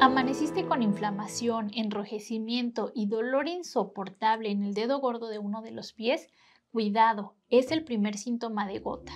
Amaneciste con inflamación, enrojecimiento y dolor insoportable en el dedo gordo de uno de los pies. Cuidado, es el primer síntoma de gota.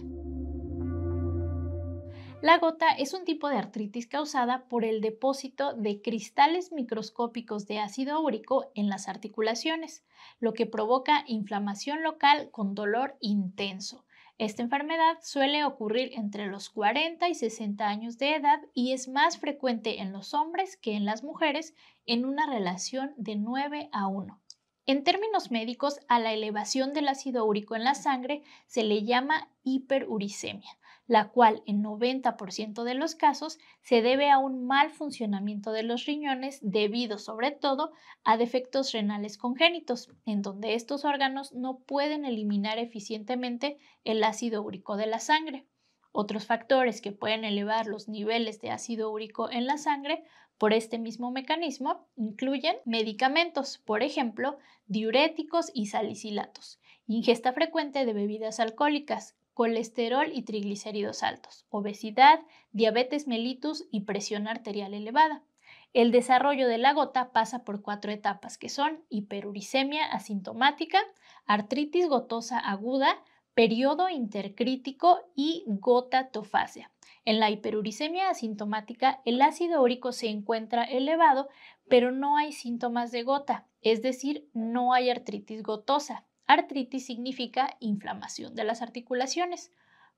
La gota es un tipo de artritis causada por el depósito de cristales microscópicos de ácido úrico en las articulaciones, lo que provoca inflamación local con dolor intenso. Esta enfermedad suele ocurrir entre los 40 y 60 años de edad y es más frecuente en los hombres que en las mujeres en una relación de 9 a 1. En términos médicos, a la elevación del ácido úrico en la sangre se le llama hiperuricemia la cual en 90% de los casos se debe a un mal funcionamiento de los riñones debido sobre todo a defectos renales congénitos, en donde estos órganos no pueden eliminar eficientemente el ácido úrico de la sangre. Otros factores que pueden elevar los niveles de ácido úrico en la sangre por este mismo mecanismo incluyen medicamentos, por ejemplo, diuréticos y salicilatos, ingesta frecuente de bebidas alcohólicas, colesterol y triglicéridos altos, obesidad, diabetes mellitus y presión arterial elevada. El desarrollo de la gota pasa por cuatro etapas que son hiperuricemia asintomática, artritis gotosa aguda, periodo intercrítico y gota tofácea. En la hiperuricemia asintomática, el ácido úrico se encuentra elevado, pero no hay síntomas de gota, es decir, no hay artritis gotosa. Artritis significa inflamación de las articulaciones.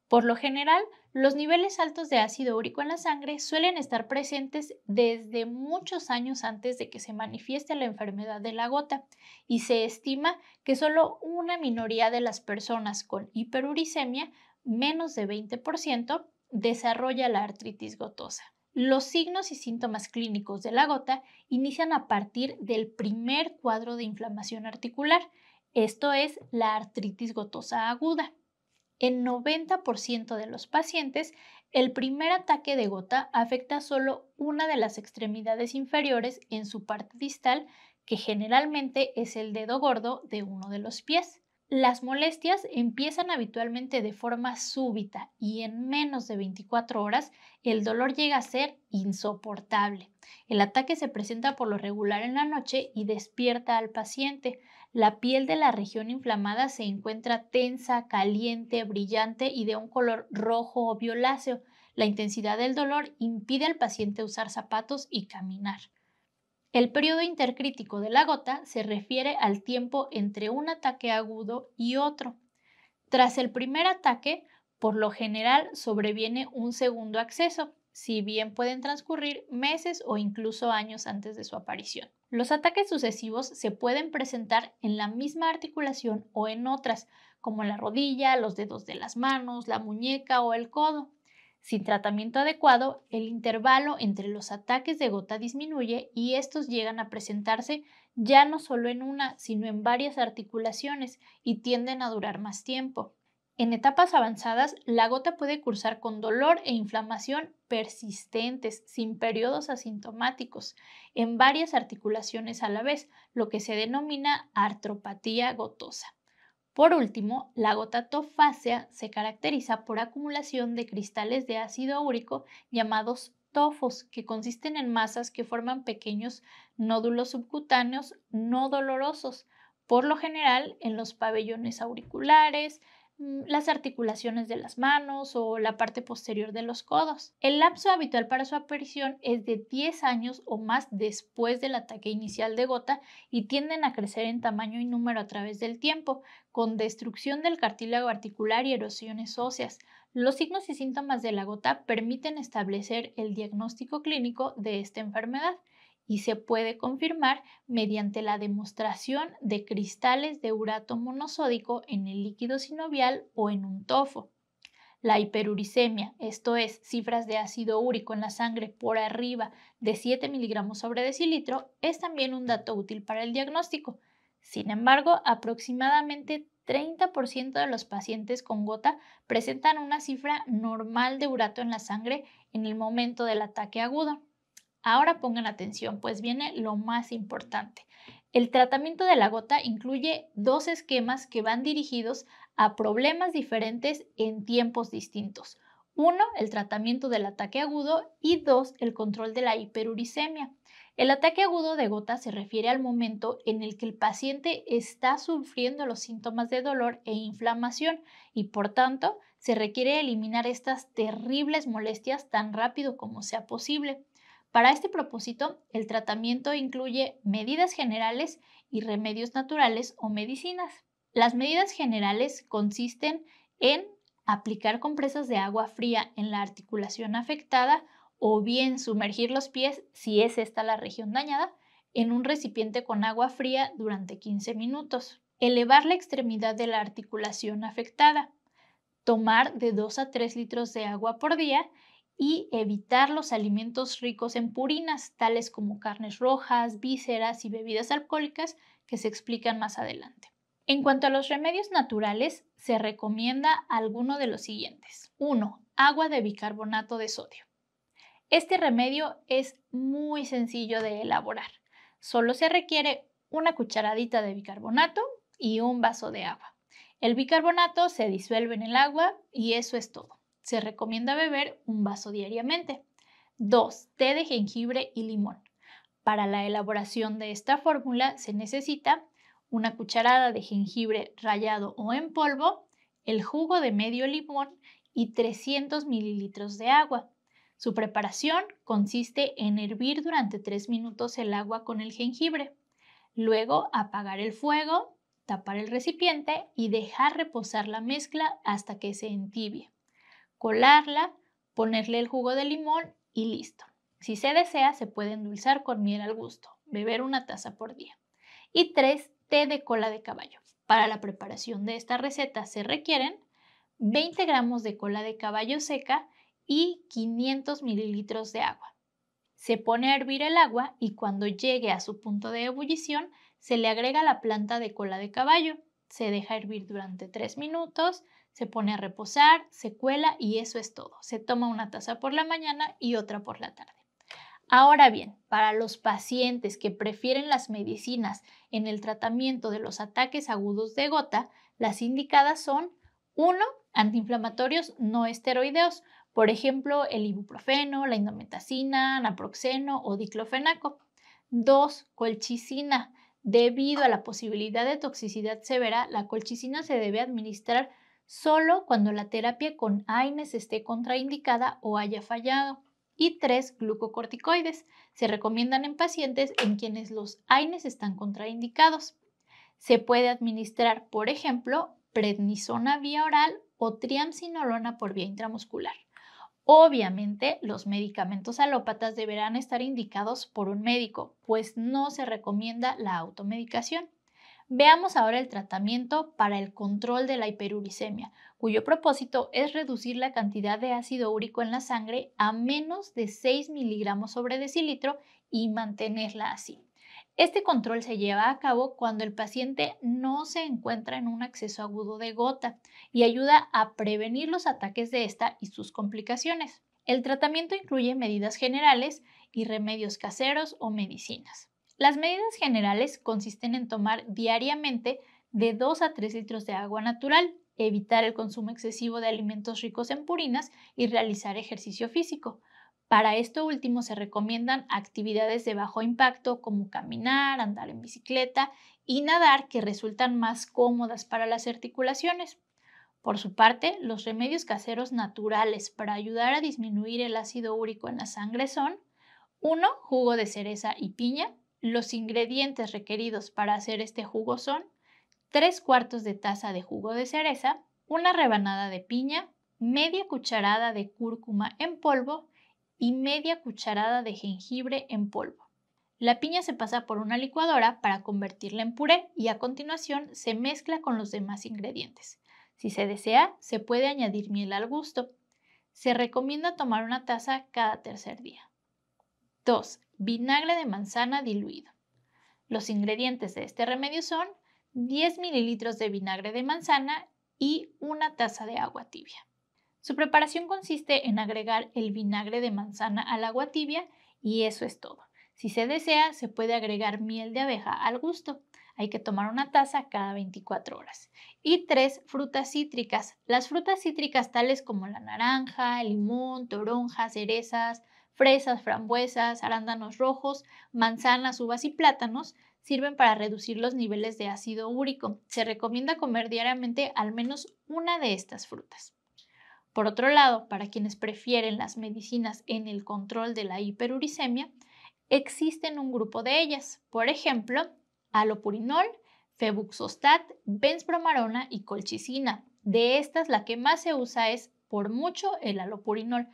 Por lo general, los niveles altos de ácido úrico en la sangre suelen estar presentes desde muchos años antes de que se manifieste la enfermedad de la gota y se estima que solo una minoría de las personas con hiperuricemia, menos de 20%, desarrolla la artritis gotosa. Los signos y síntomas clínicos de la gota inician a partir del primer cuadro de inflamación articular esto es la artritis gotosa aguda. En 90% de los pacientes, el primer ataque de gota afecta solo una de las extremidades inferiores en su parte distal, que generalmente es el dedo gordo de uno de los pies. Las molestias empiezan habitualmente de forma súbita y en menos de 24 horas el dolor llega a ser insoportable. El ataque se presenta por lo regular en la noche y despierta al paciente. La piel de la región inflamada se encuentra tensa, caliente, brillante y de un color rojo o violáceo. La intensidad del dolor impide al paciente usar zapatos y caminar. El periodo intercrítico de la gota se refiere al tiempo entre un ataque agudo y otro. Tras el primer ataque, por lo general sobreviene un segundo acceso, si bien pueden transcurrir meses o incluso años antes de su aparición. Los ataques sucesivos se pueden presentar en la misma articulación o en otras, como la rodilla, los dedos de las manos, la muñeca o el codo. Sin tratamiento adecuado, el intervalo entre los ataques de gota disminuye y estos llegan a presentarse ya no solo en una, sino en varias articulaciones y tienden a durar más tiempo. En etapas avanzadas, la gota puede cursar con dolor e inflamación persistentes, sin periodos asintomáticos, en varias articulaciones a la vez, lo que se denomina artropatía gotosa. Por último, la gota tofácea se caracteriza por acumulación de cristales de ácido úrico llamados tofos, que consisten en masas que forman pequeños nódulos subcutáneos no dolorosos, por lo general en los pabellones auriculares, Mm, las articulaciones de las manos o la parte posterior de los codos. El lapso habitual para su aparición es de 10 años o más después del ataque inicial de gota y tienden a crecer en tamaño y número a través del tiempo, con destrucción del cartílago articular y erosiones óseas. Los signos y síntomas de la gota permiten establecer el diagnóstico clínico de esta enfermedad y se puede confirmar mediante la demostración de cristales de urato monosódico en el líquido sinovial o en un tofo. La hiperuricemia, esto es, cifras de ácido úrico en la sangre por arriba de 7 miligramos sobre decilitro, es también un dato útil para el diagnóstico. Sin embargo, aproximadamente 30% de los pacientes con gota presentan una cifra normal de urato en la sangre en el momento del ataque agudo. Ahora pongan atención, pues viene lo más importante. El tratamiento de la gota incluye dos esquemas que van dirigidos a problemas diferentes en tiempos distintos. Uno, el tratamiento del ataque agudo y dos, el control de la hiperuricemia. El ataque agudo de gota se refiere al momento en el que el paciente está sufriendo los síntomas de dolor e inflamación y por tanto se requiere eliminar estas terribles molestias tan rápido como sea posible. Para este propósito, el tratamiento incluye medidas generales y remedios naturales o medicinas. Las medidas generales consisten en aplicar compresas de agua fría en la articulación afectada o bien sumergir los pies, si es esta la región dañada, en un recipiente con agua fría durante 15 minutos. Elevar la extremidad de la articulación afectada. Tomar de 2 a 3 litros de agua por día y evitar los alimentos ricos en purinas, tales como carnes rojas, vísceras y bebidas alcohólicas que se explican más adelante. En cuanto a los remedios naturales, se recomienda alguno de los siguientes. 1. Agua de bicarbonato de sodio. Este remedio es muy sencillo de elaborar. Solo se requiere una cucharadita de bicarbonato y un vaso de agua. El bicarbonato se disuelve en el agua y eso es todo. Se recomienda beber un vaso diariamente. 2. Té de jengibre y limón. Para la elaboración de esta fórmula se necesita una cucharada de jengibre rallado o en polvo, el jugo de medio limón y 300 mililitros de agua. Su preparación consiste en hervir durante 3 minutos el agua con el jengibre. Luego apagar el fuego, tapar el recipiente y dejar reposar la mezcla hasta que se entibie colarla, ponerle el jugo de limón y listo. Si se desea, se puede endulzar con miel al gusto, beber una taza por día. Y 3. Té de cola de caballo. Para la preparación de esta receta se requieren 20 gramos de cola de caballo seca y 500 mililitros de agua. Se pone a hervir el agua y cuando llegue a su punto de ebullición se le agrega la planta de cola de caballo. Se deja hervir durante 3 minutos se pone a reposar, se cuela y eso es todo. Se toma una taza por la mañana y otra por la tarde. Ahora bien, para los pacientes que prefieren las medicinas en el tratamiento de los ataques agudos de gota, las indicadas son 1. Antiinflamatorios no esteroideos, por ejemplo, el ibuprofeno, la indometacina, naproxeno o diclofenaco. 2. Colchicina. Debido a la posibilidad de toxicidad severa, la colchicina se debe administrar solo cuando la terapia con AINES esté contraindicada o haya fallado. Y tres glucocorticoides se recomiendan en pacientes en quienes los AINES están contraindicados. Se puede administrar, por ejemplo, prednisona vía oral o triamcinolona por vía intramuscular. Obviamente, los medicamentos alópatas deberán estar indicados por un médico, pues no se recomienda la automedicación. Veamos ahora el tratamiento para el control de la hiperuricemia, cuyo propósito es reducir la cantidad de ácido úrico en la sangre a menos de 6 miligramos sobre decilitro y mantenerla así. Este control se lleva a cabo cuando el paciente no se encuentra en un acceso agudo de gota y ayuda a prevenir los ataques de esta y sus complicaciones. El tratamiento incluye medidas generales y remedios caseros o medicinas. Las medidas generales consisten en tomar diariamente de 2 a 3 litros de agua natural, evitar el consumo excesivo de alimentos ricos en purinas y realizar ejercicio físico. Para esto último se recomiendan actividades de bajo impacto como caminar, andar en bicicleta y nadar que resultan más cómodas para las articulaciones. Por su parte, los remedios caseros naturales para ayudar a disminuir el ácido úrico en la sangre son 1. Jugo de cereza y piña, los ingredientes requeridos para hacer este jugo son 3 cuartos de taza de jugo de cereza, una rebanada de piña, media cucharada de cúrcuma en polvo y media cucharada de jengibre en polvo. La piña se pasa por una licuadora para convertirla en puré y a continuación se mezcla con los demás ingredientes. Si se desea, se puede añadir miel al gusto. Se recomienda tomar una taza cada tercer día. 2. Vinagre de manzana diluido. Los ingredientes de este remedio son 10 mililitros de vinagre de manzana y una taza de agua tibia. Su preparación consiste en agregar el vinagre de manzana al agua tibia y eso es todo. Si se desea, se puede agregar miel de abeja al gusto. Hay que tomar una taza cada 24 horas. Y 3. Frutas cítricas. Las frutas cítricas tales como la naranja, limón, toronja, cerezas, Fresas, frambuesas, arándanos rojos, manzanas, uvas y plátanos sirven para reducir los niveles de ácido úrico. Se recomienda comer diariamente al menos una de estas frutas. Por otro lado, para quienes prefieren las medicinas en el control de la hiperuricemia, existen un grupo de ellas, por ejemplo, alopurinol, febuxostat, benzbromarona y colchicina. De estas, la que más se usa es, por mucho, el alopurinol,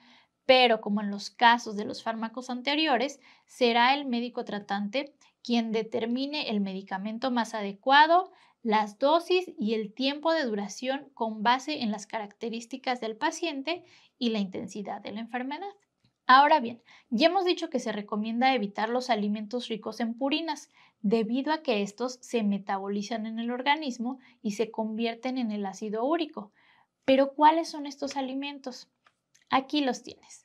pero como en los casos de los fármacos anteriores, será el médico tratante quien determine el medicamento más adecuado, las dosis y el tiempo de duración con base en las características del paciente y la intensidad de la enfermedad. Ahora bien, ya hemos dicho que se recomienda evitar los alimentos ricos en purinas, debido a que estos se metabolizan en el organismo y se convierten en el ácido úrico. Pero, ¿cuáles son estos alimentos? Aquí los tienes.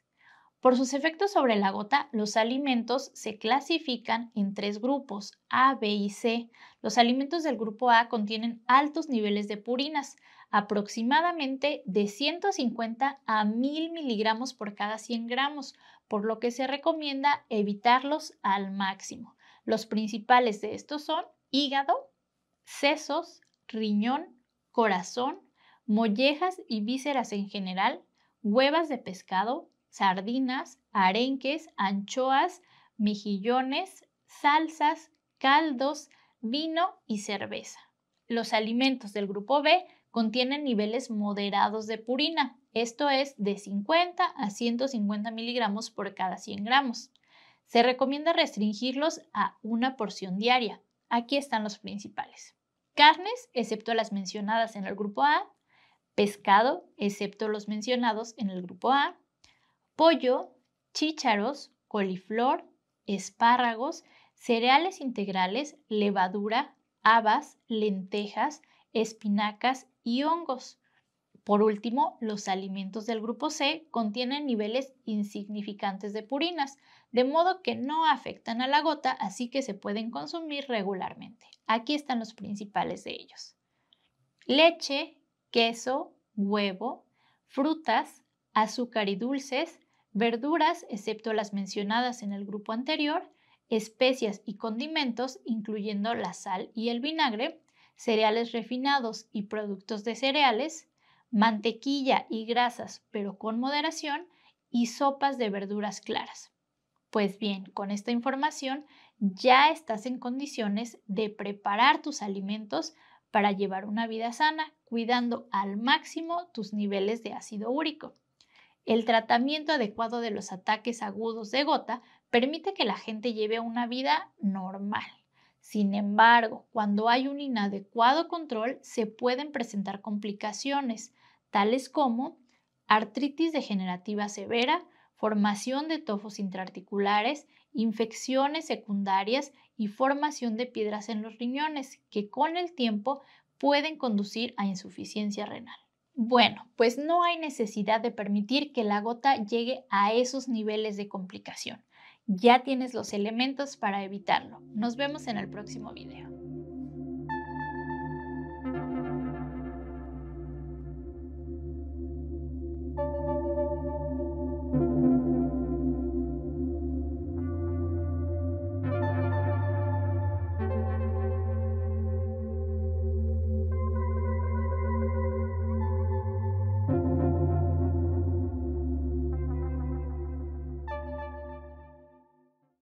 Por sus efectos sobre la gota, los alimentos se clasifican en tres grupos, A, B y C. Los alimentos del grupo A contienen altos niveles de purinas, aproximadamente de 150 a 1000 miligramos por cada 100 gramos, por lo que se recomienda evitarlos al máximo. Los principales de estos son hígado, sesos, riñón, corazón, mollejas y vísceras en general, huevas de pescado, sardinas, arenques, anchoas, mejillones, salsas, caldos, vino y cerveza. Los alimentos del grupo B contienen niveles moderados de purina, esto es de 50 a 150 miligramos por cada 100 gramos. Se recomienda restringirlos a una porción diaria. Aquí están los principales. Carnes, excepto las mencionadas en el grupo A, pescado, excepto los mencionados en el grupo A, pollo, chícharos, coliflor, espárragos, cereales integrales, levadura, habas, lentejas, espinacas y hongos. Por último, los alimentos del grupo C contienen niveles insignificantes de purinas, de modo que no afectan a la gota, así que se pueden consumir regularmente. Aquí están los principales de ellos. Leche, queso, huevo, frutas, azúcar y dulces, verduras, excepto las mencionadas en el grupo anterior, especias y condimentos, incluyendo la sal y el vinagre, cereales refinados y productos de cereales, mantequilla y grasas, pero con moderación, y sopas de verduras claras. Pues bien, con esta información ya estás en condiciones de preparar tus alimentos para llevar una vida sana, cuidando al máximo tus niveles de ácido úrico. El tratamiento adecuado de los ataques agudos de gota permite que la gente lleve una vida normal. Sin embargo, cuando hay un inadecuado control, se pueden presentar complicaciones, tales como artritis degenerativa severa, formación de tofos intraarticulares, infecciones secundarias y formación de piedras en los riñones, que con el tiempo pueden conducir a insuficiencia renal. Bueno, pues no hay necesidad de permitir que la gota llegue a esos niveles de complicación. Ya tienes los elementos para evitarlo. Nos vemos en el próximo video.